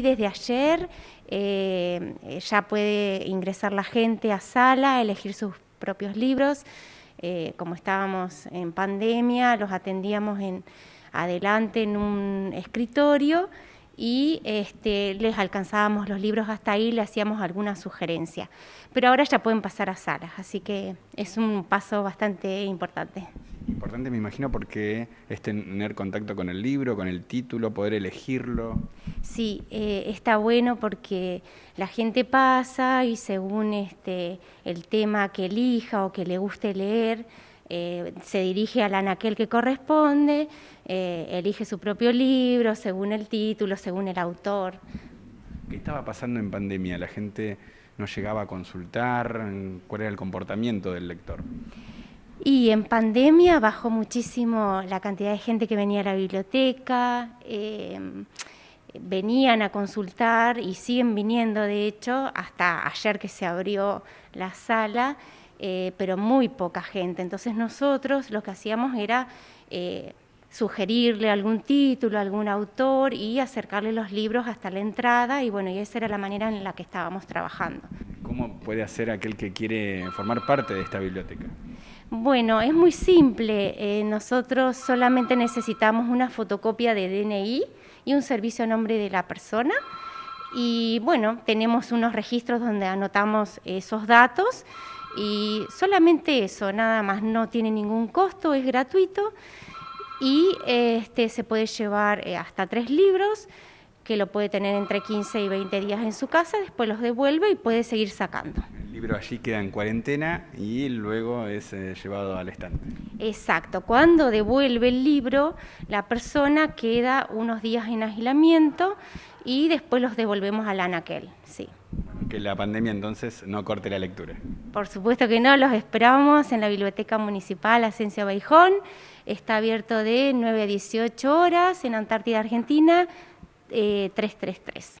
y desde ayer eh, ya puede ingresar la gente a sala, elegir sus propios libros. Eh, como estábamos en pandemia, los atendíamos en, adelante en un escritorio y este, les alcanzábamos los libros hasta ahí, le hacíamos alguna sugerencia. Pero ahora ya pueden pasar a salas, así que es un paso bastante importante. Importante, me imagino, porque es tener contacto con el libro, con el título, poder elegirlo. Sí, eh, está bueno porque la gente pasa y según este, el tema que elija o que le guste leer, eh, se dirige a la anaquel que corresponde, eh, elige su propio libro según el título, según el autor. ¿Qué estaba pasando en pandemia? ¿La gente no llegaba a consultar? ¿Cuál era el comportamiento del lector? Y en pandemia bajó muchísimo la cantidad de gente que venía a la biblioteca, em, venían a consultar y siguen viniendo, de hecho, hasta ayer que se abrió la sala, eh, pero muy poca gente. Entonces nosotros lo que hacíamos era eh, sugerirle algún título, algún autor y acercarle los libros hasta la entrada y bueno, y esa era la manera en la que estábamos trabajando. ¿Cómo puede hacer aquel que quiere formar parte de esta biblioteca? Bueno, es muy simple. Eh, nosotros solamente necesitamos una fotocopia de DNI y un servicio a nombre de la persona. Y bueno, tenemos unos registros donde anotamos esos datos y solamente eso, nada más, no tiene ningún costo, es gratuito y este, se puede llevar eh, hasta tres libros que lo puede tener entre 15 y 20 días en su casa, después los devuelve y puede seguir sacando. El libro allí queda en cuarentena y luego es eh, llevado al estante. Exacto, cuando devuelve el libro, la persona queda unos días en aislamiento y después los devolvemos al anaquel, sí que la pandemia entonces no corte la lectura. Por supuesto que no, los esperamos en la Biblioteca Municipal Ascensio Baijón. Está abierto de 9 a 18 horas en Antártida, Argentina, eh, 333.